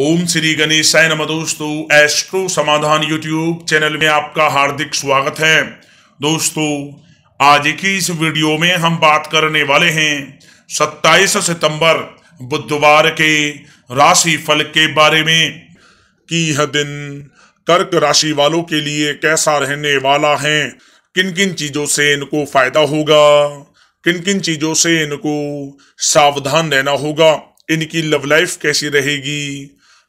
ओम श्री गणेशाय नमः दोस्तों एस्ट्रो समाधान यूट्यूब चैनल में आपका हार्दिक स्वागत है दोस्तों आज की इस वीडियो में हम बात करने वाले हैं 27 सितंबर बुधवार के राशि फल के बारे में कि यह दिन कर्क राशि वालों के लिए कैसा रहने वाला है किन किन चीजों से इनको फायदा होगा किन किन चीजों से इनको सावधान रहना होगा इनकी लव लाइफ कैसी रहेगी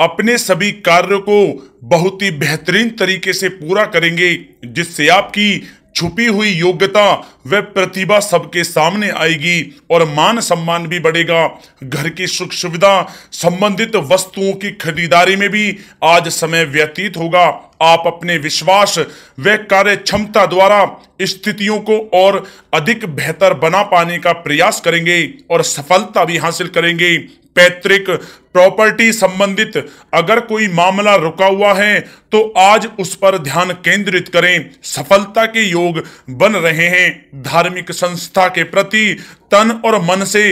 अपने सभी कार्यों को बहुत ही बेहतरीन तरीके से पूरा करेंगे जिससे आपकी छुपी हुई योग्यता वह प्रतिभा सबके सामने आएगी और मान सम्मान भी बढ़ेगा घर की सुख सुविधा संबंधित वस्तुओं की खरीदारी में भी आज समय व्यतीत होगा आप अपने विश्वास व कार्य क्षमता द्वारा स्थितियों को और अधिक बेहतर बना पाने का प्रयास करेंगे और सफलता भी हासिल करेंगे पैतृक प्रॉपर्टी संबंधित अगर कोई मामला रुका हुआ है तो आज उस पर ध्यान केंद्रित करें सफलता के योग बन रहे हैं धार्मिक संस्था के प्रति तन और मन से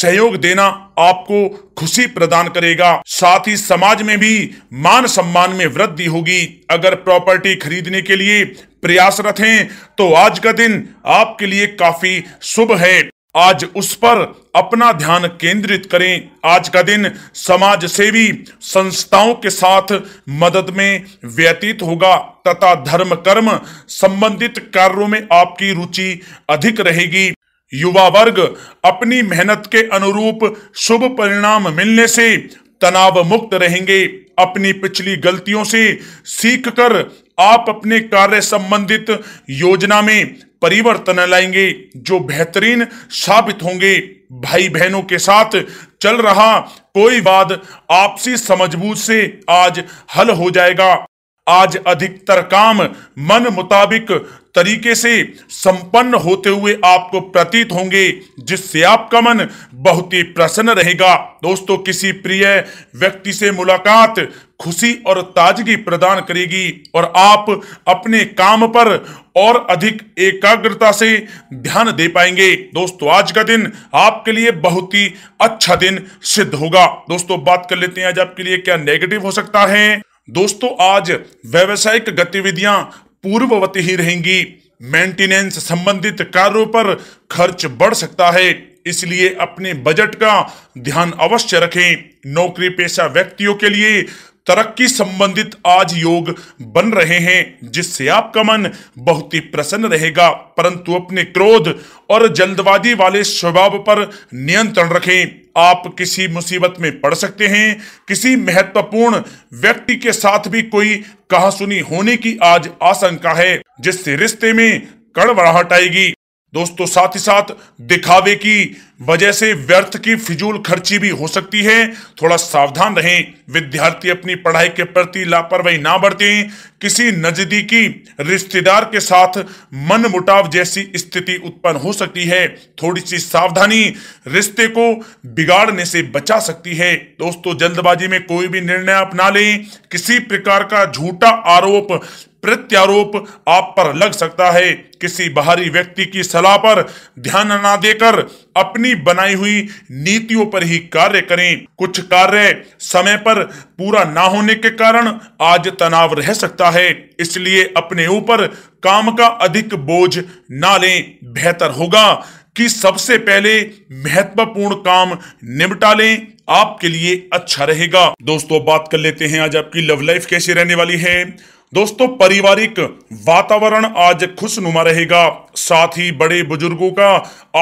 सहयोग देना आपको खुशी प्रदान करेगा साथ ही समाज में भी मान सम्मान में वृद्धि होगी अगर प्रॉपर्टी खरीदने के लिए प्रयासरत हैं तो आज का दिन आपके लिए काफी शुभ है आज उस पर अपना ध्यान केंद्रित करें आज का दिन समाज सेवी संस्थाओं के साथ मदद में व्यतीत होगा तथा धर्म कर्म संबंधित कार्यों में आपकी रुचि अधिक रहेगी युवा वर्ग अपनी मेहनत के अनुरूप शुभ परिणाम मिलने से तनाव मुक्त रहेंगे अपनी पिछली गलतियों से सीखकर आप अपने कार्य संबंधित योजना में परिवर्तन लाएंगे जो बेहतरीन साबित होंगे भाई बहनों के साथ चल रहा कोई वाद आपसी समझबूझ से आज हल हो जाएगा आज अधिकतर काम मन मुताबिक तरीके से संपन्न होते हुए आपको प्रतीत होंगे जिससे आपका मन बहुत ही प्रसन्न रहेगा दोस्तों किसी प्रिय व्यक्ति से मुलाकात खुशी और ताजगी प्रदान करेगी और आप अपने काम पर और अधिक एकाग्रता से ध्यान दे पाएंगे दोस्तों आज का दिन आपके लिए बहुत ही अच्छा दिन सिद्ध होगा दोस्तों बात कर लेते हैं आज आपके लिए क्या नेगेटिव हो सकता है दोस्तों आज व्यावसायिक गतिविधियां पूर्ववत ही रहेंगी मेंटेनेंस संबंधित कार्यों पर खर्च बढ़ सकता है इसलिए अपने बजट का ध्यान अवश्य रखें नौकरी पेशा व्यक्तियों के लिए तरक्की संबंधित आज योग बन रहे हैं जिससे आपका मन बहुत ही प्रसन्न रहेगा परंतु अपने क्रोध और जल्दबाजी वाले स्वभाव पर नियंत्रण रखें आप किसी मुसीबत में पड़ सकते हैं किसी महत्वपूर्ण व्यक्ति के साथ भी कोई कहासुनी होने की आज आशंका है जिससे रिश्ते में कड़बड़ाहट आएगी दोस्तों साथ ही साथ दिखावे की वजह से व्यर्थ की फिजूल खर्ची भी हो सकती है थोड़ा सावधान रहें विद्यार्थी अपनी पढ़ाई के प्रति लापरवाही ना बरतें किसी नजदीकी रिश्तेदार के साथ मन मुटाव जैसी स्थिति उत्पन्न हो सकती है थोड़ी सी सावधानी रिश्ते को बिगाड़ने से बचा सकती है दोस्तों जल्दबाजी में कोई भी निर्णय अपना लें किसी प्रकार का झूठा आरोप प्रत्यारोप आप पर लग सकता है किसी बाहरी व्यक्ति की सलाह पर ध्यान न देकर अपनी बनाई हुई नीतियों पर ही कार्य करें कुछ कार्य समय पर पूरा ना होने के कारण आज तनाव रह सकता है इसलिए अपने ऊपर काम का अधिक बोझ ना लें बेहतर होगा कि सबसे पहले महत्वपूर्ण काम निपटा लें आपके लिए अच्छा रहेगा दोस्तों बात कर लेते हैं आज आपकी लव लाइफ कैसी रहने वाली है दोस्तों पारिवारिक वातावरण आज खुशनुमा रहेगा साथ ही बड़े बुजुर्गों का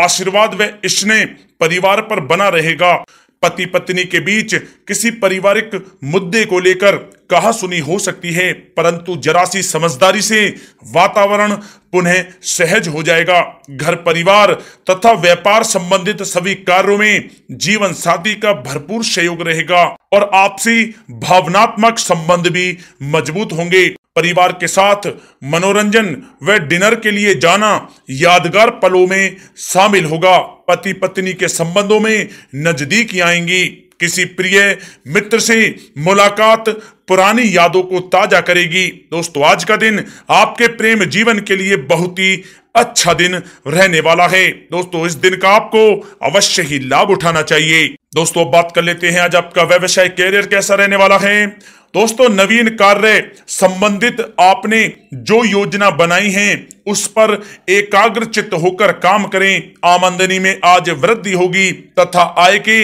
आशीर्वाद व स्नेह परिवार पर बना रहेगा पति पत्नी के बीच किसी पारिवारिक मुद्दे को लेकर कहा सुनी हो सकती है परंतु जरा सी समझदारी से वातावरण पुनः सहज हो जाएगा घर परिवार तथा व्यापार संबंधित सभी कार्यों में जीवन साथी का भरपूर सहयोग रहेगा और आपसी भावनात्मक संबंध भी मजबूत होंगे परिवार के साथ मनोरंजन व डिनर के लिए जाना यादगार पलों में शामिल होगा पति पत्नी के संबंधों में नजदीक आएंगी किसी प्रिय मित्र से मुलाकात पुरानी यादों को ताजा करेगी दोस्तों आज का दिन आपके प्रेम जीवन के लिए बहुत ही अच्छा दिन रहने वाला है दोस्तों इस दिन का आपको अवश्य ही लाभ उठाना चाहिए दोस्तों बात कर लेते हैं आज आपका व्यवसाय कैरियर कैसा रहने वाला है दोस्तों नवीन कार्य संबंधित आपने जो योजना बनाई है उस पर एकाग्रचित होकर काम करें आमंदनी में आज वृद्धि होगी तथा आय के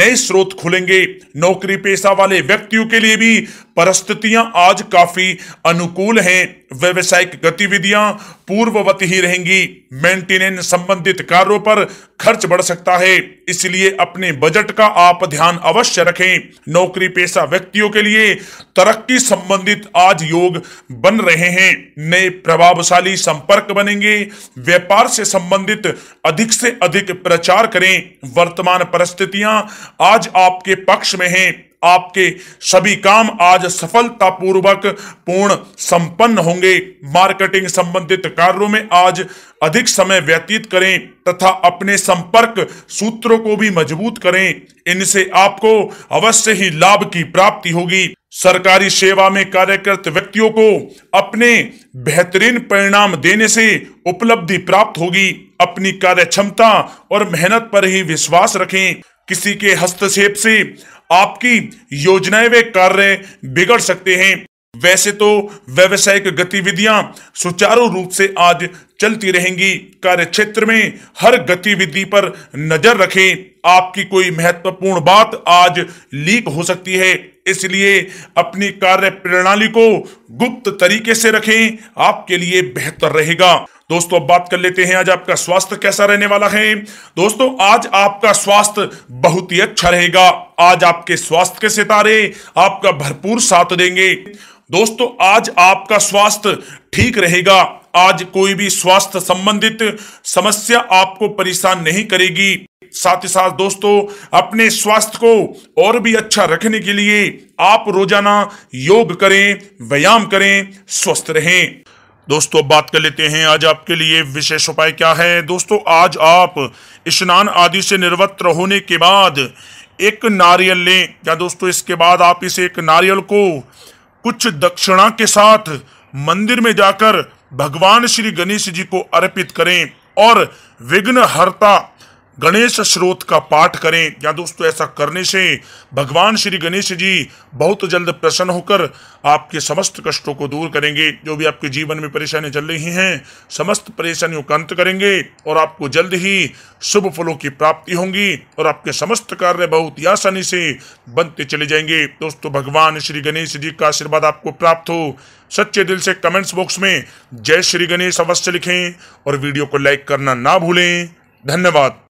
नए स्रोत खुलेंगे नौकरी पेशा वाले व्यक्तियों के लिए भी परिस्थितियां आज काफी अनुकूल हैं व्यवसायिक गतिविधियां पूर्ववत ही रहेंगी मेंटेनेंस संबंधित कार्यों पर खर्च बढ़ सकता है इसलिए अपने बजट का आप ध्यान अवश्य रखें नौकरी पेशा व्यक्तियों के लिए तरक्की संबंधित आज योग बन रहे हैं नए प्रभावशाली संपर्क बनेंगे व्यापार से संबंधित अधिक से अधिक प्रचार करें वर्तमान परिस्थितियां आज आपके पक्ष में हैं आपके सभी काम आज सफलता पूर्वक पूर्ण संपन्न होंगे मार्केटिंग संबंधित कार्यों में आज अधिक समय व्यतीत करें तथा अपने संपर्क सूत्रों को भी मजबूत करें इनसे आपको अवश्य ही लाभ की प्राप्ति होगी सरकारी सेवा में कार्यरत व्यक्तियों को अपने बेहतरीन परिणाम देने से उपलब्धि प्राप्त होगी अपनी कार्य क्षमता और मेहनत पर ही विश्वास रखें किसी के हस्तक्षेप से आपकी योजनाएं वे कार्य बिगड़ सकते हैं वैसे तो व्यवसायिक गतिविधियां सुचारू रूप से आज चलती रहेंगी कार्य क्षेत्र में हर गतिविधि पर नजर रखें आपकी कोई महत्वपूर्ण बात आज लीक हो सकती है इसलिए अपनी कार्य प्रणाली को गुप्त तरीके से रखें आपके लिए बेहतर रहेगा दोस्तों अब बात कर लेते हैं आज आपका स्वास्थ्य कैसा रहने वाला है दोस्तों आज आपका स्वास्थ्य बहुत ही अच्छा रहेगा आज आपके स्वास्थ्य के सितारे आपका भरपूर साथ देंगे दोस्तों आज आपका स्वास्थ्य ठीक रहेगा आज कोई भी स्वास्थ्य संबंधित समस्या आपको परेशान नहीं करेगी साथ ही साथ दोस्तों अपने स्वास्थ्य को और भी अच्छा रखने के लिए आप रोजाना योग करें व्यायाम करें स्वस्थ रहें दोस्तों बात कर लेते हैं आज आपके लिए विशेष उपाय क्या है दोस्तों आज आप स्नान आदि से निर्वत्र होने के बाद एक नारियल लें या दोस्तों इसके बाद आप इस एक नारियल को कुछ दक्षिणा के साथ मंदिर में जाकर भगवान श्री गणेश जी को अर्पित करें और विघ्नहर्ता गणेश स्रोत का पाठ करें या दोस्तों ऐसा करने से भगवान श्री गणेश जी बहुत जल्द प्रसन्न होकर आपके समस्त कष्टों को दूर करेंगे जो भी आपके जीवन में परेशानियां चल रही हैं समस्त परेशानियों का अंत करेंगे और आपको जल्द ही शुभ फलों की प्राप्ति होंगी और आपके समस्त कार्य बहुत ही आसानी से बनते चले जाएंगे दोस्तों भगवान श्री गणेश जी का आशीर्वाद आपको प्राप्त हो सच्चे दिल से कमेंट्स बॉक्स में जय श्री गणेश अवश्य लिखें और वीडियो को लाइक करना ना भूलें धन्यवाद